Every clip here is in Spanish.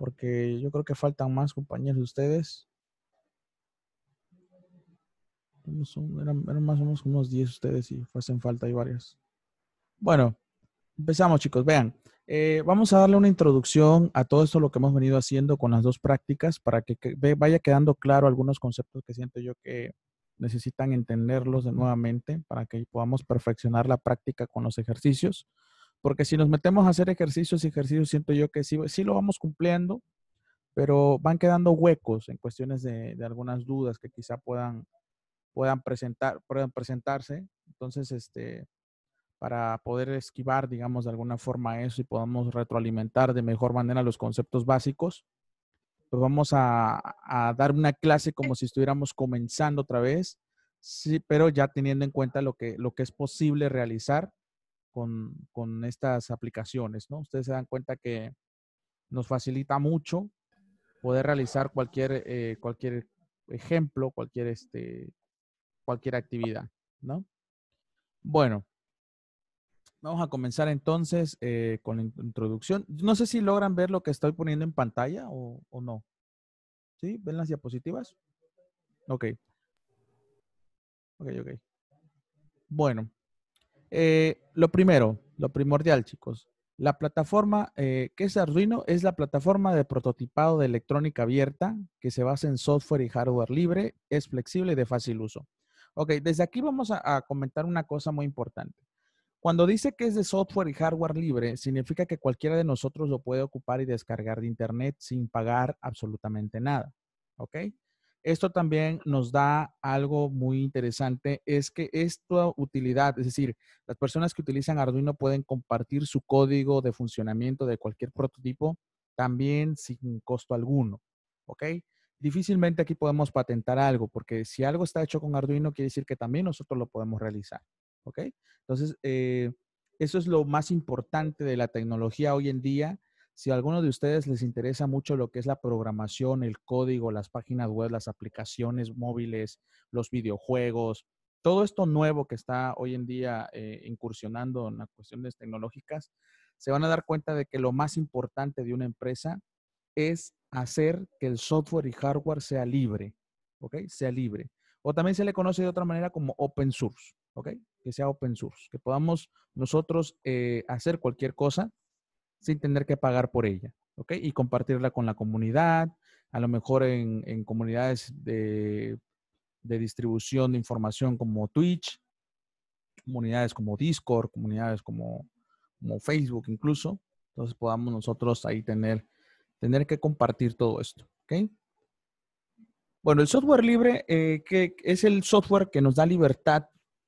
porque yo creo que faltan más compañeros de ustedes. Eran, más o menos unos 10 ustedes y hacen falta y varias. Bueno, empezamos chicos, vean. Eh, vamos a darle una introducción a todo esto lo que hemos venido haciendo con las dos prácticas para que, que vaya quedando claro algunos conceptos que siento yo que necesitan entenderlos de nuevamente para que podamos perfeccionar la práctica con los ejercicios. Porque si nos metemos a hacer ejercicios y ejercicios, siento yo que sí, sí lo vamos cumpliendo, pero van quedando huecos en cuestiones de, de algunas dudas que quizá puedan, puedan, presentar, puedan presentarse. Entonces, este, para poder esquivar, digamos, de alguna forma eso y podamos retroalimentar de mejor manera los conceptos básicos, pues vamos a, a dar una clase como si estuviéramos comenzando otra vez, sí, pero ya teniendo en cuenta lo que, lo que es posible realizar con, con estas aplicaciones, ¿no? Ustedes se dan cuenta que nos facilita mucho poder realizar cualquier, eh, cualquier ejemplo, cualquier, este, cualquier actividad, ¿no? Bueno, vamos a comenzar entonces eh, con la introducción. No sé si logran ver lo que estoy poniendo en pantalla o, o no. ¿Sí? ¿Ven las diapositivas? Ok. Ok, ok. Bueno, eh, lo primero, lo primordial, chicos. La plataforma eh, que es Arduino es la plataforma de prototipado de electrónica abierta que se basa en software y hardware libre, es flexible y de fácil uso. Ok, desde aquí vamos a, a comentar una cosa muy importante. Cuando dice que es de software y hardware libre, significa que cualquiera de nosotros lo puede ocupar y descargar de Internet sin pagar absolutamente nada. ¿Ok? Esto también nos da algo muy interesante, es que esta utilidad, es decir, las personas que utilizan Arduino pueden compartir su código de funcionamiento de cualquier prototipo también sin costo alguno, ¿ok? Difícilmente aquí podemos patentar algo, porque si algo está hecho con Arduino, quiere decir que también nosotros lo podemos realizar, ¿ok? Entonces, eh, eso es lo más importante de la tecnología hoy en día, si a alguno de ustedes les interesa mucho lo que es la programación, el código, las páginas web, las aplicaciones móviles, los videojuegos, todo esto nuevo que está hoy en día eh, incursionando en las cuestiones tecnológicas, se van a dar cuenta de que lo más importante de una empresa es hacer que el software y hardware sea libre, ¿ok? Sea libre. O también se le conoce de otra manera como open source, ¿ok? Que sea open source, que podamos nosotros eh, hacer cualquier cosa sin tener que pagar por ella, ¿ok? Y compartirla con la comunidad, a lo mejor en, comunidades de, distribución de información como Twitch, comunidades como Discord, comunidades como, Facebook incluso. Entonces podamos nosotros ahí tener, tener que compartir todo esto, ¿ok? Bueno, el software libre eh, que es el software que nos da libertad.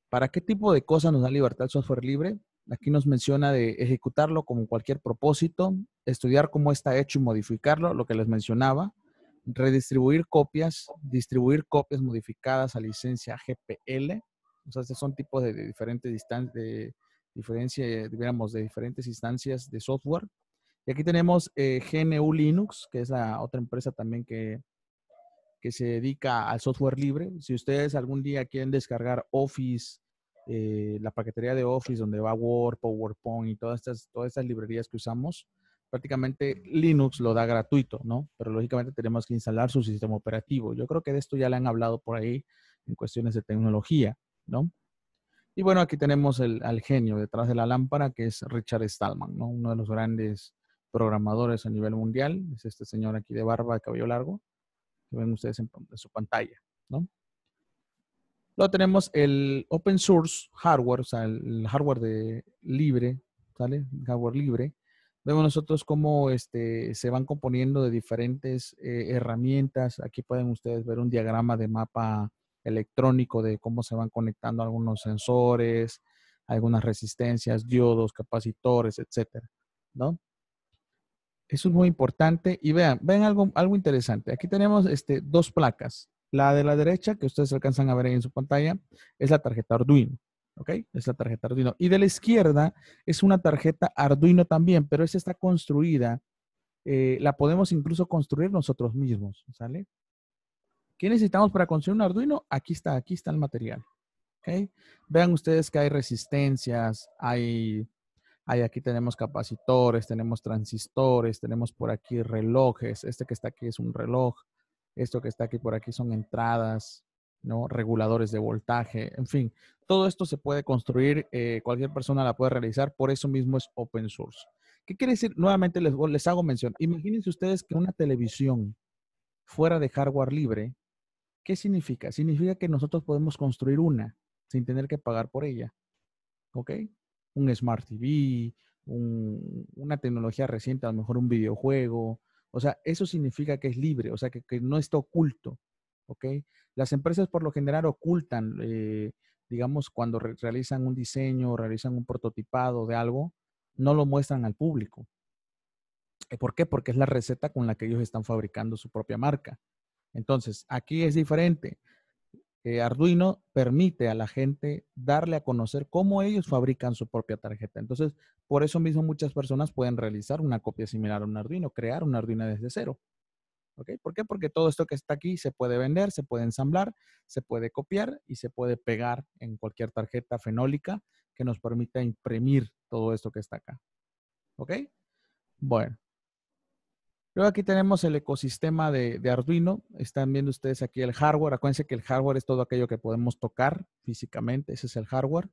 ¿Para qué tipo de cosas nos da libertad el software libre? Aquí nos menciona de ejecutarlo como cualquier propósito, estudiar cómo está hecho y modificarlo, lo que les mencionaba, redistribuir copias, distribuir copias modificadas a licencia GPL. O sea, estos son tipos de, diferentes distancias, de, diferencia, eh, digamos, de diferentes instancias de software. Y aquí tenemos eh, GNU Linux, que es la otra empresa también que, que se dedica al software libre. Si ustedes algún día quieren descargar Office eh, la paquetería de Office, donde va Word, PowerPoint y todas estas, todas estas librerías que usamos, prácticamente Linux lo da gratuito, ¿no? Pero lógicamente tenemos que instalar su sistema operativo. Yo creo que de esto ya le han hablado por ahí en cuestiones de tecnología, ¿no? Y bueno, aquí tenemos el, al genio detrás de la lámpara, que es Richard Stallman, ¿no? Uno de los grandes programadores a nivel mundial. Es este señor aquí de barba, de cabello largo, que ven ustedes en su pantalla, ¿no? Luego tenemos el open source hardware, o sea, el hardware de libre, ¿sale? Hardware libre. Vemos nosotros cómo este, se van componiendo de diferentes eh, herramientas. Aquí pueden ustedes ver un diagrama de mapa electrónico de cómo se van conectando algunos sensores, algunas resistencias, diodos, capacitores, etcétera, ¿no? Eso es muy importante. Y vean, ven algo, algo interesante. Aquí tenemos este, dos placas. La de la derecha, que ustedes alcanzan a ver ahí en su pantalla, es la tarjeta Arduino. ¿Ok? Es la tarjeta Arduino. Y de la izquierda es una tarjeta Arduino también, pero esa está construida. Eh, la podemos incluso construir nosotros mismos. ¿Sale? ¿Qué necesitamos para construir un Arduino? Aquí está, aquí está el material. ¿Ok? Vean ustedes que hay resistencias, hay aquí tenemos capacitores, tenemos transistores, tenemos por aquí relojes. Este que está aquí es un reloj. Esto que está aquí por aquí son entradas, ¿no? reguladores de voltaje, en fin, todo esto se puede construir, eh, cualquier persona la puede realizar, por eso mismo es open source. ¿Qué quiere decir? Nuevamente les, les hago mención. Imagínense ustedes que una televisión fuera de hardware libre, ¿qué significa? Significa que nosotros podemos construir una sin tener que pagar por ella. ¿Ok? Un Smart TV, una tecnología reciente, a lo mejor un videojuego, o sea, eso significa que es libre, o sea, que, no está oculto. ¿Ok? Las empresas por lo general ocultan, eh, digamos, cuando realizan un diseño, realizan un prototipado de algo, no lo muestran al público. Eh, ¿Por qué? Porque es la receta con la que ellos están fabricando su propia marca. Entonces, aquí es diferente. Eh, Arduino permite a la gente darle a conocer cómo ellos fabrican su propia tarjeta. Entonces, por eso mismo muchas personas pueden realizar una copia similar a un Arduino, crear un Arduino desde cero. ¿Ok? ¿Por qué? Porque todo esto que está aquí se puede vender, se puede ensamblar, se puede copiar y se puede pegar en cualquier tarjeta fenólica que nos permita imprimir todo esto que está acá. ¿Ok? Bueno, Luego aquí tenemos el ecosistema de, Arduino. Están viendo ustedes aquí el hardware. Acuérdense que el hardware es todo aquello que podemos tocar físicamente. Ese es el hardware.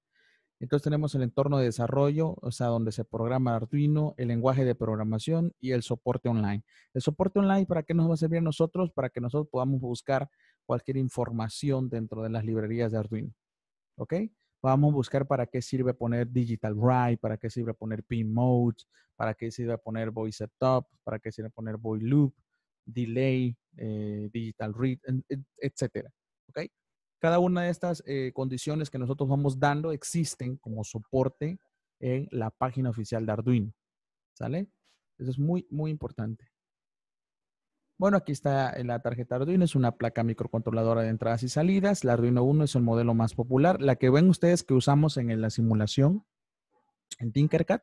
Entonces tenemos el entorno de desarrollo, o sea, donde se programa Arduino, el lenguaje de programación y el soporte online. El soporte online, ¿para qué nos va a servir a nosotros? Para que nosotros podamos buscar cualquier información dentro de las librerías de Arduino. ¿Ok? Vamos a buscar para qué sirve poner digital write, para qué sirve poner pin mode, para qué sirve poner voice setup, para qué sirve poner voice loop, delay, eh, digital read, etcétera. ¿Ok? Cada una de estas eh, condiciones que nosotros vamos dando existen como soporte en la página oficial de Arduino. ¿Sale? Eso es muy, muy importante. Bueno, aquí está la tarjeta Arduino, es una placa microcontroladora de entradas y salidas. La Arduino 1 es el modelo más popular. La que ven ustedes que usamos en la simulación en Tinkercad,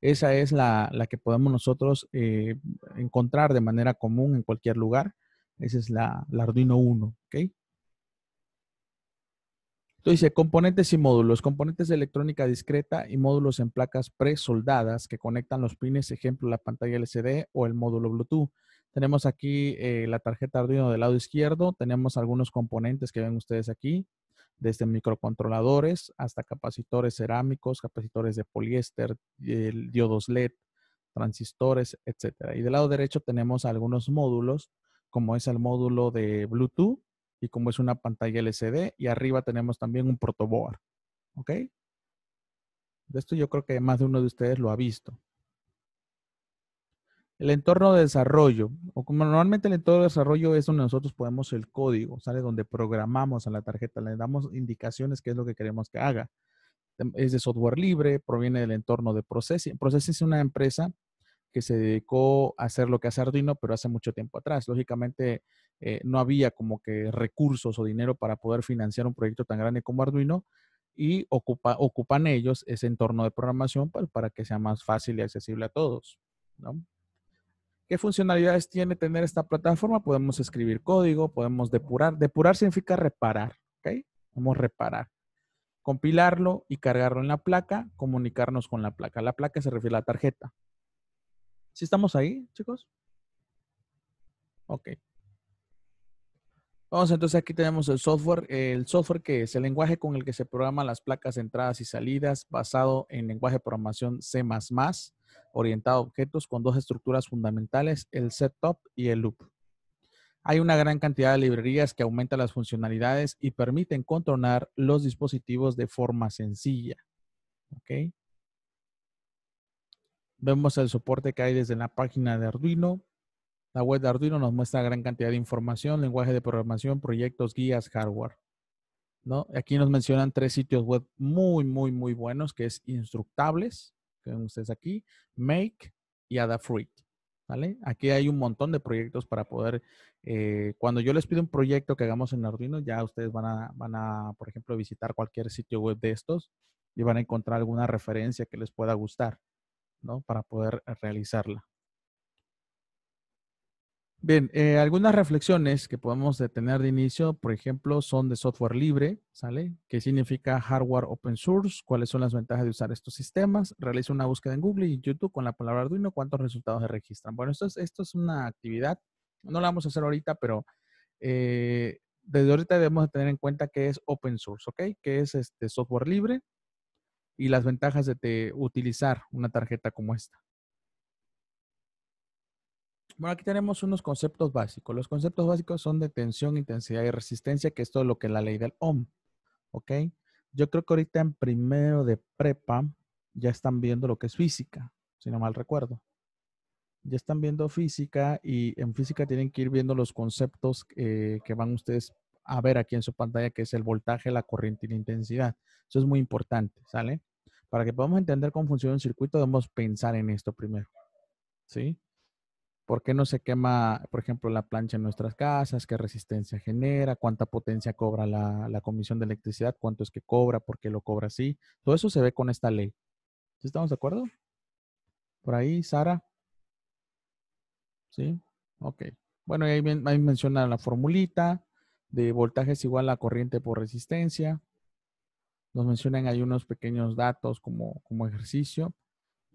esa es la, que podemos nosotros eh, encontrar de manera común en cualquier lugar. Esa es la, Arduino 1, ¿ok? Entonces dice componentes y módulos, componentes de electrónica discreta y módulos en placas presoldadas que conectan los pines, ejemplo la pantalla LCD o el módulo Bluetooth. Tenemos aquí eh, la tarjeta Arduino del lado izquierdo. Tenemos algunos componentes que ven ustedes aquí, desde microcontroladores hasta capacitores cerámicos, capacitores de poliéster, diodos LED, transistores, etc. Y del lado derecho tenemos algunos módulos, como es el módulo de Bluetooth y como es una pantalla LCD. Y arriba tenemos también un protoboard. ¿Ok? De esto yo creo que más de uno de ustedes lo ha visto. El entorno de desarrollo, o como normalmente el entorno de desarrollo es donde nosotros ponemos el código, ¿sale? Donde programamos a la tarjeta, le damos indicaciones qué es lo que queremos que haga. Em, es de software libre, proviene del entorno de Processing. Processing es una empresa que se dedicó a hacer lo que hace Arduino, pero hace mucho tiempo atrás. Lógicamente, eh, no había como que recursos o dinero para poder financiar un proyecto tan grande como Arduino y ocupan ellos ese entorno de programación para, pues, para que sea más fácil y accesible a todos, ¿no? ¿Qué funcionalidades tiene tener esta plataforma? Podemos escribir código, podemos depurar. Depurar significa reparar, ¿ok? Vamos a reparar. Compilarlo y cargarlo en la placa, comunicarnos con la placa. La placa se refiere a la tarjeta. ¿Sí estamos ahí, chicos? Ok. Vamos, entonces aquí tenemos el software. El software que es el lenguaje con el que se programan las placas de entradas y salidas basado en lenguaje de programación C++, orientado a objetos con dos estructuras fundamentales, el setup y el loop. Hay una gran cantidad de librerías que aumentan las funcionalidades y permiten controlar los dispositivos de forma sencilla. Vemos el soporte que hay desde la página de Arduino, la web de Arduino nos muestra gran cantidad de información, lenguaje de programación, proyectos, guías, hardware. ¿no? Aquí nos mencionan tres sitios web muy, muy, muy buenos, que es Instructables, que ven ustedes aquí, Make y Adafruit. ¿vale? Aquí hay un montón de proyectos para poder, eh, cuando yo les pido un proyecto que hagamos en Arduino, ya ustedes van a, van a, por ejemplo, visitar cualquier sitio web de estos y van a encontrar alguna referencia que les pueda gustar, ¿no? Para poder realizarla. Bien, eh, algunas reflexiones que podemos tener de inicio, por ejemplo, son de software libre, ¿sale? ¿Qué significa hardware open source? ¿Cuáles son las ventajas de usar estos sistemas? Realiza una búsqueda en Google y YouTube con la palabra Arduino, ¿cuántos resultados se registran? Bueno, esto es, esto es una actividad, no la vamos a hacer ahorita, pero eh, desde ahorita debemos tener en cuenta que es open source, ¿ok? Que es este software libre y las ventajas de utilizar una tarjeta como esta. Bueno, aquí tenemos unos conceptos básicos. Los conceptos básicos son de tensión, intensidad y resistencia, que es todo lo que es la ley del Ohm. ¿Ok? Yo creo que ahorita en primero de prepa ya están viendo lo que es física, si no mal recuerdo. Ya están viendo física y en física tienen que ir viendo los conceptos eh, que van ustedes a ver aquí en su pantalla, que es el voltaje, la corriente y la intensidad. Eso es muy importante, ¿sale? Para que podamos entender cómo funciona un circuito, debemos pensar en esto primero. ¿Sí? ¿Por qué no se quema, por ejemplo, la plancha en nuestras casas? ¿Qué resistencia genera? ¿Cuánta potencia cobra la, Comisión de Electricidad? ¿Cuánto es que cobra? ¿Por qué lo cobra así? Todo eso se ve con esta ley. ¿Estamos de acuerdo? Por ahí, Sara. ¿Sí? Ok. Bueno, ahí, ahí menciona la formulita de voltaje es igual a corriente por resistencia. Nos mencionan ahí unos pequeños datos como, como ejercicio.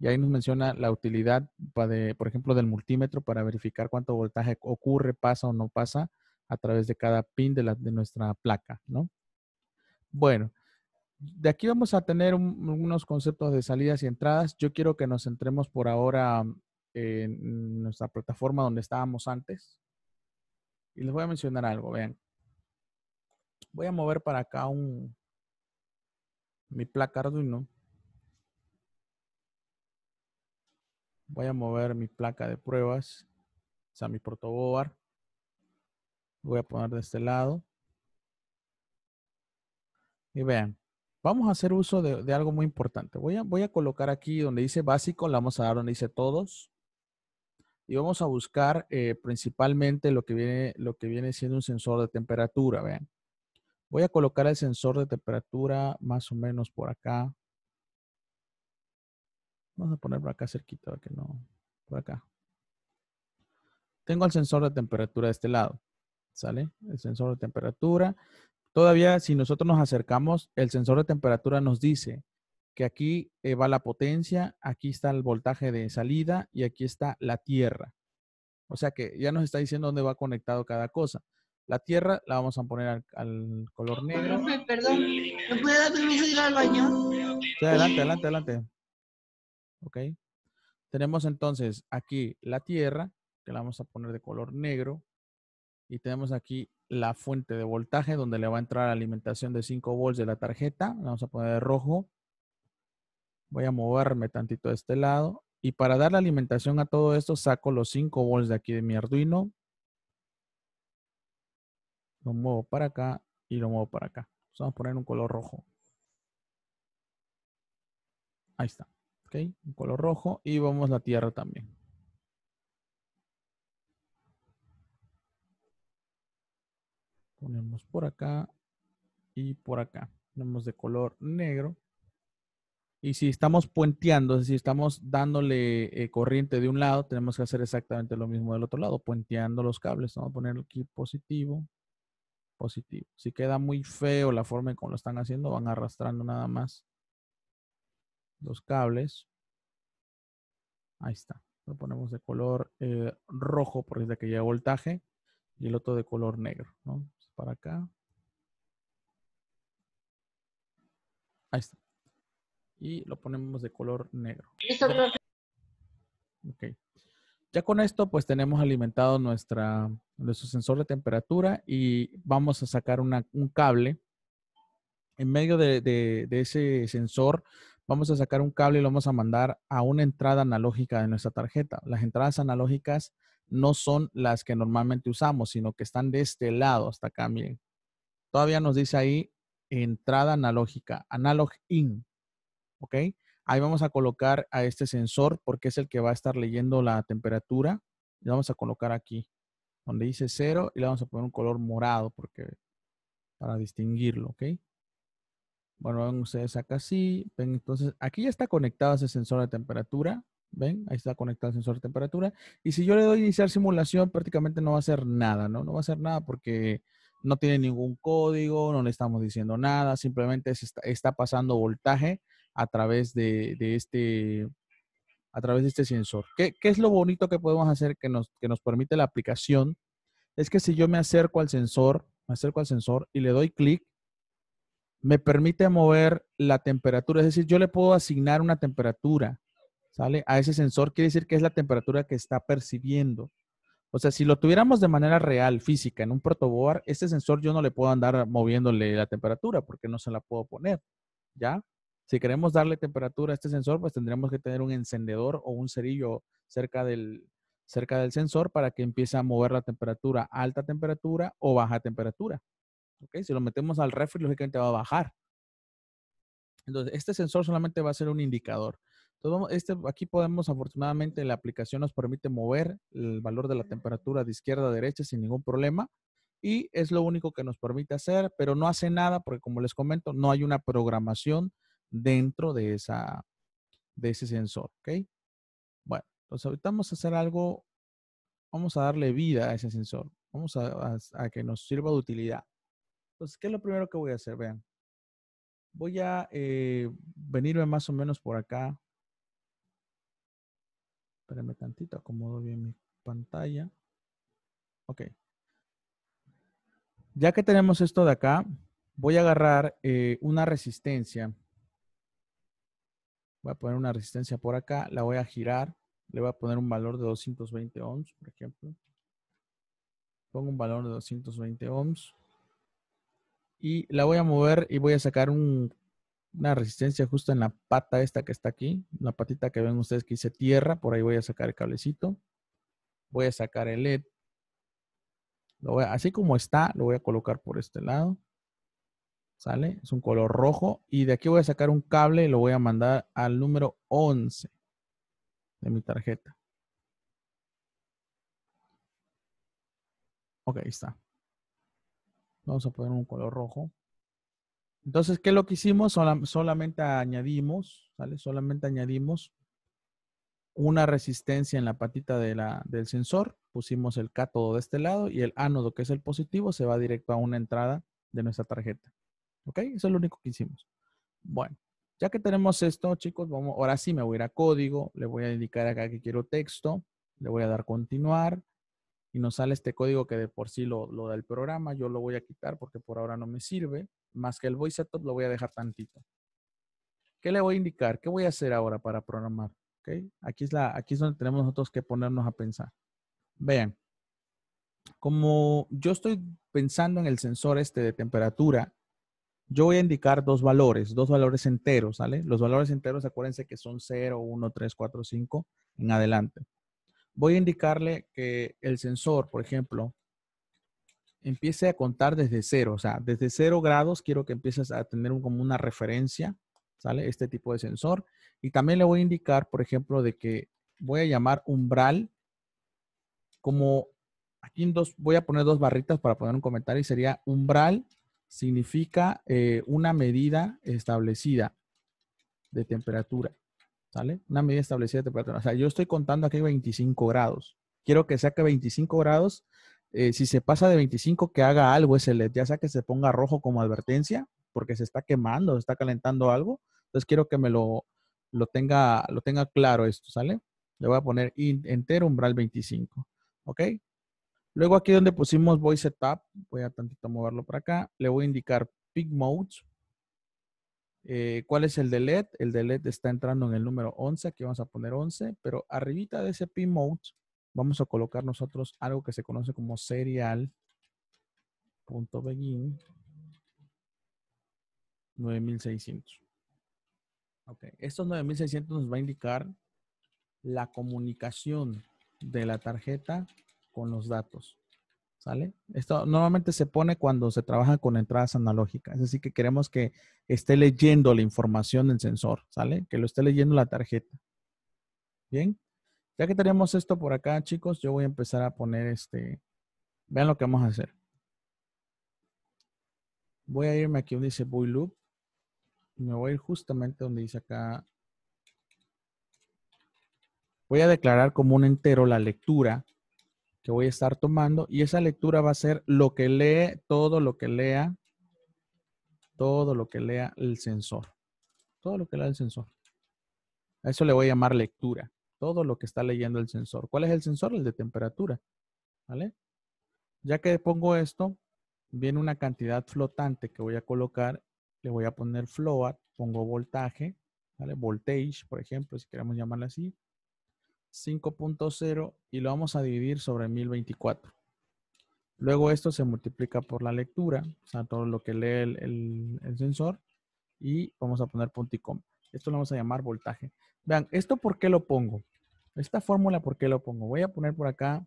Y ahí nos menciona la utilidad, por ejemplo, del multímetro para verificar cuánto voltaje ocurre, pasa o no pasa a través de cada pin de, de nuestra placa, ¿no? Bueno, de aquí vamos a tener unos conceptos de salidas y entradas. Yo quiero que nos centremos por ahora en nuestra plataforma donde estábamos antes. Y les voy a mencionar algo, vean. Voy a mover para acá un, mi placa Arduino. Voy a mover mi placa de pruebas, o sea, mi protoboard. Voy a poner de este lado. Y vean, vamos a hacer uso de, algo muy importante. Voy a, voy a colocar aquí donde dice básico, la vamos a dar donde dice todos. Y vamos a buscar eh, principalmente lo que, viene, lo que viene siendo un sensor de temperatura. Vean. Voy a colocar el sensor de temperatura más o menos por acá. Vamos a ponerlo acá cerquita para que no. Por acá. Tengo el sensor de temperatura de este lado. ¿Sale? El sensor de temperatura. Todavía, si nosotros nos acercamos, el sensor de temperatura nos dice que aquí eh, va la potencia, aquí está el voltaje de salida y aquí está la tierra. O sea que ya nos está diciendo dónde va conectado cada cosa. La tierra la vamos a poner al, color negro. perdón, ¿me puede dar permiso ir al baño? Sí, adelante, adelante, adelante. ¿Ok? Tenemos entonces aquí la tierra, que la vamos a poner de color negro. Y tenemos aquí la fuente de voltaje donde le va a entrar la alimentación de 5 volts de la tarjeta. La vamos a poner de rojo. Voy a moverme tantito de este lado. Y para dar la alimentación a todo esto, saco los 5 volts de aquí de mi Arduino. Lo muevo para acá y lo muevo para acá. Vamos a poner un color rojo. Ahí está. Ok, un color rojo. Y vamos la tierra también. Ponemos por acá y por acá. Ponemos de color negro. Y si estamos puenteando, si estamos dándole eh, corriente de un lado, tenemos que hacer exactamente lo mismo del otro lado, puenteando los cables. Vamos a poner aquí positivo, positivo. Si queda muy feo la forma en como lo están haciendo, van arrastrando nada más los cables. Ahí está. Lo ponemos de color eh, rojo porque es de que lleva voltaje y el otro de color negro, pues, Para acá. Ahí está. Y lo ponemos de color negro. Ok. Ya con esto, pues tenemos alimentado nuestra, nuestro sensor de temperatura y vamos a sacar un cable. En medio de ese sensor vamos a sacar un cable y lo vamos a mandar a una entrada analógica de nuestra tarjeta. Las entradas analógicas no son las que normalmente usamos, sino que están de este lado hasta acá, miren. Todavía nos dice ahí entrada analógica, analog in, ¿ok? Ahí vamos a colocar a este sensor porque es el que va a estar leyendo la temperatura. Le vamos a colocar aquí, donde dice cero, y le vamos a poner un color morado porque para distinguirlo, ¿ok? Bueno, ustedes acá sí. Ven, entonces aquí ya está conectado ese sensor de temperatura. ¿Ven? Ahí está conectado el sensor de temperatura. Y si yo le doy iniciar simulación, prácticamente no va a hacer nada, ¿no? No va a hacer nada porque no tiene ningún código, no le estamos diciendo nada, simplemente está, pasando voltaje a través de, este a través de este sensor. ¿Qué, es lo bonito que podemos hacer que nos, que nos permite la aplicación? Es que si yo me acerco al sensor, me acerco al sensor y le doy clic, me permite mover la temperatura, es decir, yo le puedo asignar una temperatura, ¿sale? A ese sensor quiere decir que es la temperatura que está percibiendo. O sea, si lo tuviéramos de manera real, física, en un protoboard, este sensor yo no le puedo andar moviéndole la temperatura porque no se la puedo poner, ¿ya? Si queremos darle temperatura a este sensor, pues tendríamos que tener un encendedor o un cerillo cerca del, cerca del sensor para que empiece a mover la temperatura alta temperatura o baja temperatura. Okay, si lo metemos al refri, lógicamente va a bajar. Entonces, este sensor solamente va a ser un indicador. Entonces, este, aquí podemos, afortunadamente, la aplicación nos permite mover el valor de la temperatura de izquierda a derecha sin ningún problema. Y es lo único que nos permite hacer, pero no hace nada porque, como les comento, no hay una programación dentro de, esa, de ese sensor. ¿ok? Bueno, entonces ahorita vamos a hacer algo, vamos a darle vida a ese sensor. Vamos a que nos sirva de utilidad. Entonces, ¿qué es lo primero que voy a hacer? Vean, voy a eh, venirme más o menos por acá. Espérenme tantito, acomodo bien mi pantalla. Ok. Ya que tenemos esto de acá, voy a agarrar eh, una resistencia. Voy a poner una resistencia por acá, la voy a girar. Le voy a poner un valor de 220 ohms, por ejemplo. Pongo un valor de 220 ohms. Y la voy a mover y voy a sacar una resistencia justo en la pata esta que está aquí. La patita que ven ustedes que dice tierra. Por ahí voy a sacar el cablecito. Voy a sacar el LED. así como está, lo voy a colocar por este lado. ¿Sale? Es un color rojo. Y de aquí voy a sacar un cable y lo voy a mandar al número 11 de mi tarjeta. Ok, ahí está. Vamos a poner un color rojo. Entonces, ¿qué es lo que hicimos? solamente añadimos, sale Solamente añadimos una resistencia en la patita del sensor. Pusimos el cátodo de este lado y el ánodo, que es el positivo, se va directo a una entrada de nuestra tarjeta. ¿Ok? Eso es lo único que hicimos. Bueno, ya que tenemos esto, chicos, vamos, ahora sí me voy a ir a código, le voy a indicar acá que quiero texto, le voy a dar continuar, y nos sale este código que de por sí lo, da el programa. Yo lo voy a quitar porque por ahora no me sirve. Más que el voice setup lo voy a dejar tantito. ¿Qué le voy a indicar? ¿Qué voy a hacer ahora para programar? ¿Okay? Aquí, es la, aquí es donde tenemos nosotros que ponernos a pensar. Vean, como yo estoy pensando en el sensor este de temperatura, yo voy a indicar dos valores, dos valores enteros, ¿sale? Los valores enteros, acuérdense que son 0, 1, 3, 4, 5 en adelante voy a indicarle que el sensor, por ejemplo, empiece a contar desde cero. O sea, desde cero grados quiero que empieces a tener como una referencia, ¿sale? Este tipo de sensor. Y también le voy a indicar, por ejemplo, de que voy a llamar umbral como aquí en dos, voy a poner dos barritas para poner un comentario y sería umbral significa eh, una medida establecida de temperatura. ¿Sale? Una medida establecida de temperatura. O sea, yo estoy contando aquí 25 grados. Quiero que saque 25 grados. Eh, si se pasa de 25, que haga algo ese LED, ya sea que se ponga rojo como advertencia, porque se está quemando, se está calentando algo. Entonces quiero que me lo, lo, tenga, lo tenga claro esto, ¿sale? Le voy a poner entero umbral 25, ¿ok? Luego aquí donde pusimos Voice Setup, voy a tantito moverlo para acá, le voy a indicar pig Modes, eh, ¿Cuál es el de El de está entrando en el número 11, aquí vamos a poner 11, pero arribita de ese P-Mode vamos a colocar nosotros algo que se conoce como serial.begin 9600. Ok, estos 9600 nos va a indicar la comunicación de la tarjeta con los datos. ¿Sale? Esto normalmente se pone cuando se trabaja con entradas analógicas. Es decir, que queremos que esté leyendo la información del sensor, ¿sale? Que lo esté leyendo la tarjeta. Bien. Ya que tenemos esto por acá, chicos, yo voy a empezar a poner este. Vean lo que vamos a hacer. Voy a irme aquí donde dice Boy Loop. me voy a ir justamente donde dice acá. Voy a declarar como un entero la lectura que voy a estar tomando y esa lectura va a ser lo que lee, todo lo que lea, todo lo que lea el sensor. Todo lo que lea el sensor. A eso le voy a llamar lectura. Todo lo que está leyendo el sensor. ¿Cuál es el sensor? El de temperatura. ¿Vale? Ya que pongo esto, viene una cantidad flotante que voy a colocar. Le voy a poner float, pongo voltaje, ¿vale? Voltage, por ejemplo, si queremos llamarla así. 5.0 y lo vamos a dividir sobre 1024. Luego esto se multiplica por la lectura, o sea, todo lo que lee el, sensor y vamos a poner punto y coma. Esto lo vamos a llamar voltaje. Vean, ¿esto por qué lo pongo? Esta fórmula, ¿por qué lo pongo? Voy a poner por acá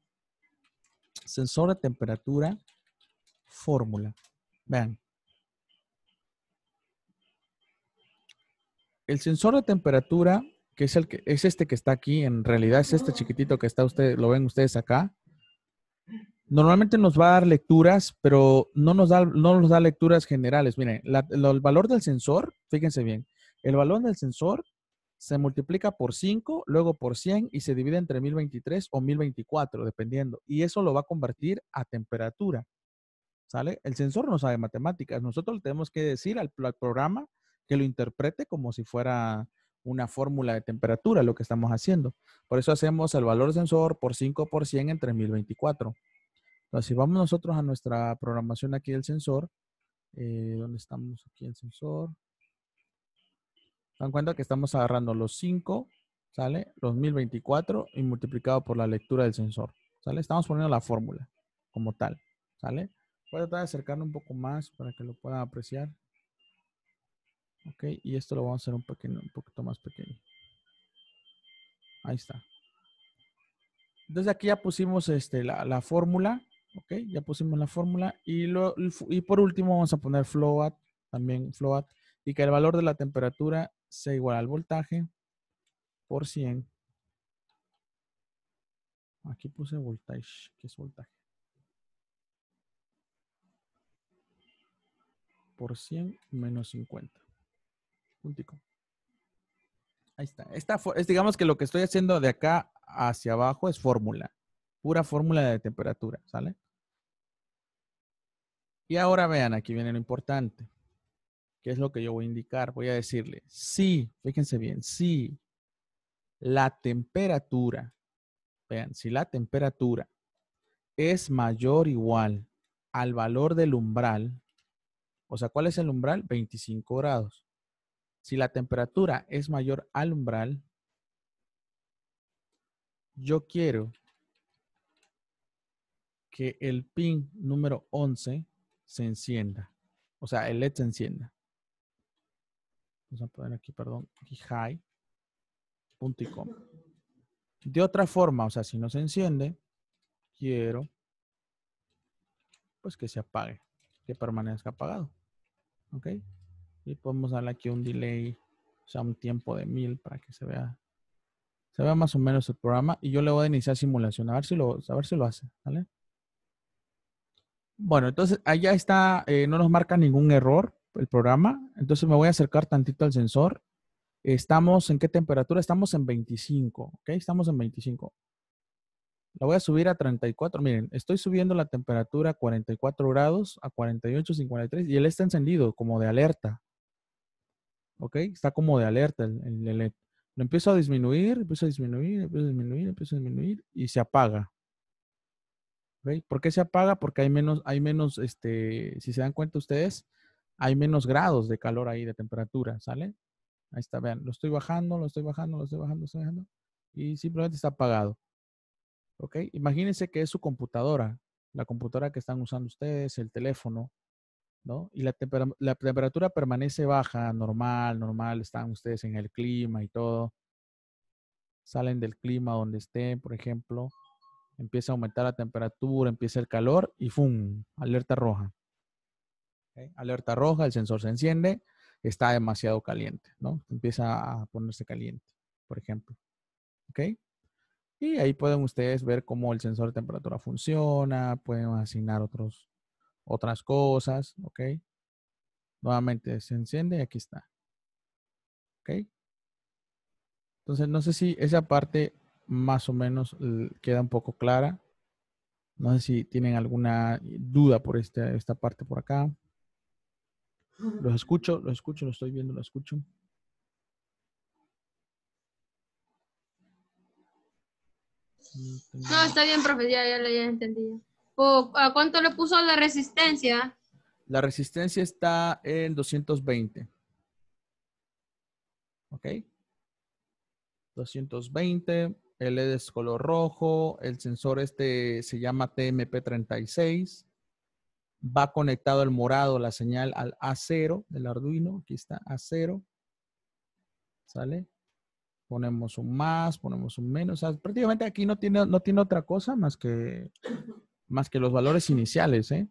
sensor de temperatura, fórmula. Vean. El sensor de temperatura que es el que es este que está aquí, en realidad es este chiquitito que está usted, lo ven ustedes acá. Normalmente nos va a dar lecturas, pero no nos da, no nos da lecturas generales. Miren, el valor del sensor, fíjense bien, el valor del sensor se multiplica por 5, luego por 100 y se divide entre 1023 o 1024, dependiendo. Y eso lo va a convertir a temperatura. ¿Sale? El sensor no sabe matemáticas. Nosotros le tenemos que decir al programa que lo interprete como si fuera una fórmula de temperatura lo que estamos haciendo. Por eso hacemos el valor sensor por 5 por 100 entre 1024, Entonces, si vamos nosotros a nuestra programación aquí del sensor, donde eh, ¿dónde estamos aquí el sensor? Dan cuenta que estamos agarrando los 5, ¿sale? Los 1024 y multiplicado por la lectura del sensor, ¿sale? Estamos poniendo la fórmula como tal, ¿sale? Voy a tratar de acercarme un poco más para que lo puedan apreciar. Ok, y esto lo vamos a hacer un, pequeño, un poquito más pequeño. Ahí está. Desde aquí ya pusimos este, la, fórmula. Ok, ya pusimos la fórmula. Y, por último vamos a poner float, también float. Y que el valor de la temperatura sea igual al voltaje por 100. Aquí puse voltage, que es voltaje. Por 100 menos 50. Ahí está. Esta es, digamos que lo que estoy haciendo de acá hacia abajo es fórmula. Pura fórmula de temperatura, ¿sale? Y ahora vean, aquí viene lo importante. ¿Qué es lo que yo voy a indicar? Voy a decirle, si, fíjense bien, si la temperatura, vean, si la temperatura es mayor o igual al valor del umbral, o sea, ¿cuál es el umbral? 25 grados. Si la temperatura es mayor al umbral, yo quiero que el pin número 11 se encienda. O sea, el LED se encienda. Vamos a poner aquí, perdón, punto y De otra forma, o sea, si no se enciende, quiero pues que se apague, que permanezca apagado. ¿Ok? Y podemos darle aquí un delay, o sea, un tiempo de 1000 para que se vea se vea más o menos el programa y yo le voy a iniciar simulación a ver si lo, a ver si lo hace, Bueno, entonces allá está, eh, no nos marca ningún error el programa, entonces me voy a acercar tantito al sensor. Estamos en qué temperatura? Estamos en 25, ¿ok? Estamos en 25. La voy a subir a 34. Miren, estoy subiendo la temperatura a 44 grados, a 48, 53 y él está encendido como de alerta. ¿ok? Está como de alerta el, LED. Lo empiezo a disminuir, empiezo a disminuir, empiezo a disminuir, empiezo a disminuir y se apaga. ¿Por qué se apaga? Porque hay menos, hay menos, este, si se dan cuenta ustedes, hay menos grados de calor ahí, de temperatura, ¿sale? Ahí está, vean, lo estoy bajando, lo estoy bajando, lo estoy bajando, lo estoy bajando y simplemente está apagado. ¿Ok? Imagínense que es su computadora, la computadora que están usando ustedes, el teléfono, ¿no? Y la, temperatura permanece baja, normal, normal, están ustedes en el clima y todo. Salen del clima donde estén, por ejemplo, empieza a aumentar la temperatura, empieza el calor y ¡fum! Alerta roja. Alerta roja, el sensor se enciende, está demasiado caliente, ¿no? Empieza a ponerse caliente, por ejemplo. ¿Ok? Y ahí pueden ustedes ver cómo el sensor de temperatura funciona, pueden asignar otros, otras cosas, ¿ok? Nuevamente se enciende y aquí está. ¿Ok? Entonces, no sé si esa parte más o menos queda un poco clara. No sé si tienen alguna duda por este, esta parte por acá. Los escucho, los escucho, lo estoy viendo, lo escucho. No, está bien, profe, ya, lo he entendido. ¿A cuánto le puso la resistencia? La resistencia está en 220. ¿Ok? 220. El LED es color rojo. El sensor este se llama TMP36. Va conectado el morado, la señal al A0 del Arduino. Aquí está A0. ¿Sale? Ponemos un más, ponemos un menos. prácticamente aquí no tiene, no tiene otra cosa más que más que los valores iniciales. ¿eh?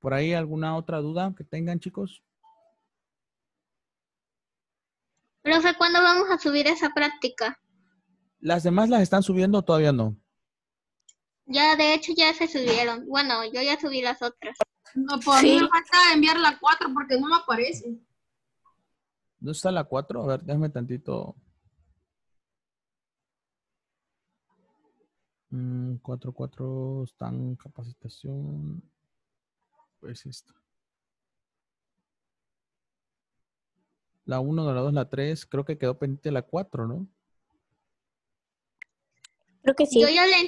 ¿Por ahí alguna otra duda que tengan, chicos? Profe, ¿cuándo vamos a subir esa práctica? ¿Las demás las están subiendo o todavía no? Ya, de hecho, ya se subieron. Bueno, yo ya subí las otras. No, por sí. mí me falta enviar la 4 porque no me aparece. ¿Dónde está la 4? A ver, déjame tantito. 4-4 mm, están capacitación. Pues esta. La 1, la 2, la 3. Creo que quedó pendiente la 4, ¿no? Creo que sí. Yo ya le,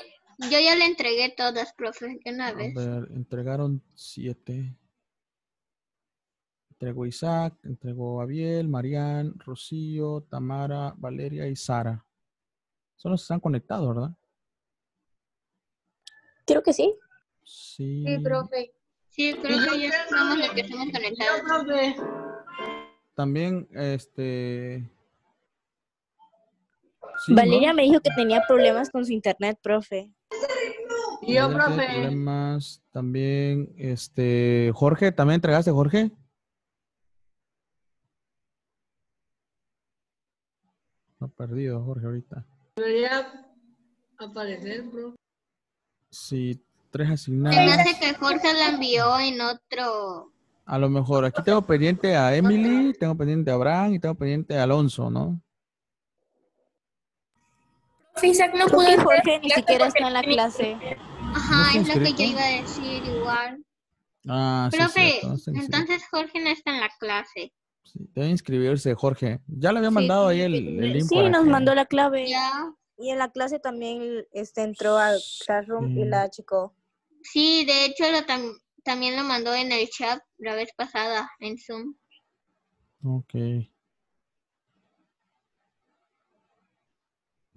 yo ya le entregué todas, profe, una A Ver, entregaron 7. Entregó Isaac, entregó Abiel, Marían, Rocío, Tamara, Valeria y Sara. Solo se están conectados, ¿verdad? Creo que sí. Sí. profe. Sí, creo que ya estamos, estamos conectados. También, este... Valeria me dijo que tenía problemas con su internet, profe. Yo, profe. Problemas también, este, Jorge, ¿también entregaste, Jorge? No perdido, Jorge, ahorita. Debería aparecer, profe. Sí, tres asignadas. Se hace que Jorge la envió en otro. A lo mejor. Aquí tengo pendiente a Emily, tengo pendiente a Abraham y tengo pendiente a Alonso, ¿no? Isaac no pudo Jorge ni siquiera está en la clase. Ajá, es lo que yo iba a decir igual. Ah, sí, entonces Jorge no está en la clase. Sí, debe inscribirse Jorge. Ya le había mandado ahí el, el link. Sí, nos mandó la clave. Ya. Y en la clase también este, entró al Classroom y la mm. chico Sí, de hecho lo también lo mandó en el chat la vez pasada, en Zoom. Ok.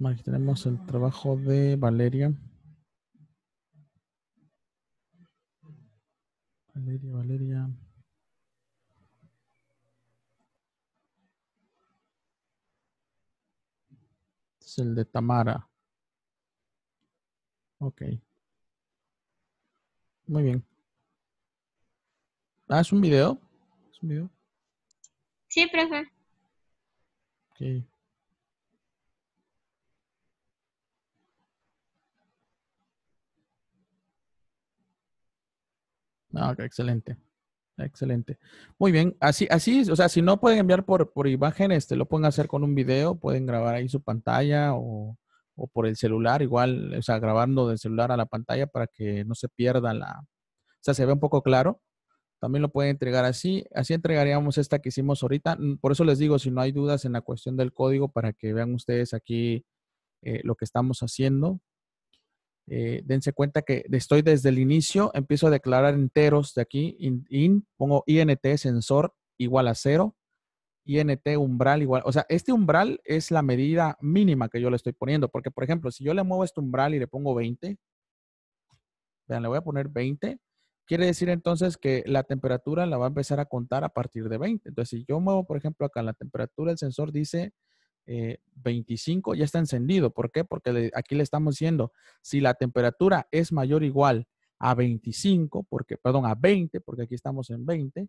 Aquí tenemos el trabajo de Valeria. Valeria, Valeria. el de Tamara. Ok. Muy bien. Ah, ¿es un video? ¿Es un video? Sí, profe. Ok. Ah, excelente. Excelente. Muy bien, así, así, o sea, si no pueden enviar por, por imagen, este, lo pueden hacer con un video, pueden grabar ahí su pantalla o, por el celular, igual, o sea, grabando del celular a la pantalla para que no se pierda la, o sea, se ve un poco claro. También lo pueden entregar así, así entregaríamos esta que hicimos ahorita. Mm, por eso les digo, si no hay dudas en la cuestión del código, para que vean ustedes aquí eh, lo que estamos haciendo, eh, dense cuenta que estoy desde el inicio, empiezo a declarar enteros de aquí, in, pongo INT sensor igual a cero, INT umbral igual, o sea, este umbral es la medida mínima que yo le estoy poniendo, porque por ejemplo, si yo le muevo este umbral y le pongo 20, vean, le voy a poner 20, quiere decir entonces que la temperatura la va a empezar a contar a partir de 20. Entonces, si yo muevo, por ejemplo, acá la temperatura, el sensor dice 25 eh, ya está encendido. ¿Por qué? Porque aquí le estamos diciendo, si la temperatura es mayor o igual a 25, porque, perdón, a 20, porque aquí estamos en 20,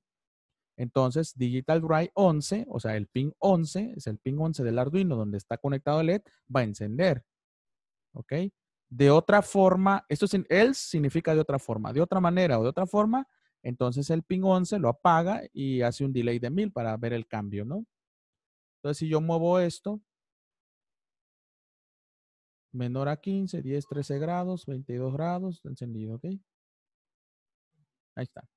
entonces Digital Drive 11, o sea, el pin 11, es el pin 11 del Arduino donde está conectado el LED, va a encender. ¿Ok? De otra forma, esto en else significa de otra forma, de otra manera o de otra forma, entonces el pin 11 lo apaga y hace un delay de 1000 para ver el cambio, ¿no? Entonces, si yo muevo esto, menor a 15, 10, 13 grados, 22 grados, encendido, ¿ok? Ahí está.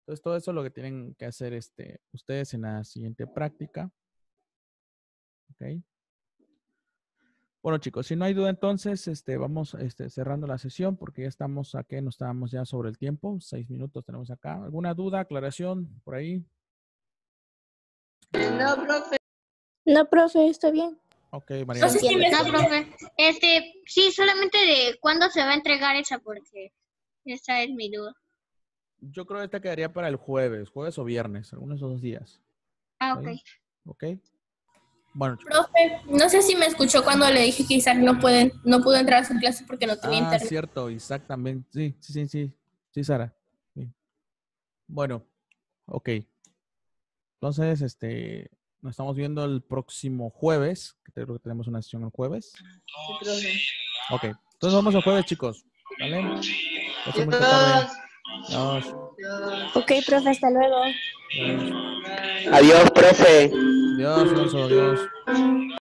Entonces, todo eso es lo que tienen que hacer este, ustedes en la siguiente práctica. ¿Ok? Bueno, chicos, si no hay duda, entonces este, vamos este, cerrando la sesión porque ya estamos aquí, nos estábamos ya sobre el tiempo. Seis minutos tenemos acá. ¿Alguna duda, aclaración por ahí? No, profe. No, profe, está bien. Ok, María. No, profe. Este, sí, solamente de cuándo se va a entregar esa, porque esa es mi duda. Yo creo que esta quedaría para el jueves, jueves o viernes, algunos de esos dos días. Ah, ok. Ok. Bueno, Profe, no sé si me escuchó cuando le dije que Isaac no, pueden, no pudo entrar a su clase porque no tenía ah, internet. cierto, Isaac también. Sí, sí, sí, sí. Sí, Sara. Bueno, ok. Entonces, este, nos estamos viendo el próximo jueves. Creo que tenemos una sesión el jueves. Oh, ok. Entonces vamos el jueves, chicos. ¿Vale? Adiós. Ok, profe, hasta luego. Adiós, profe. Adiós, adiós.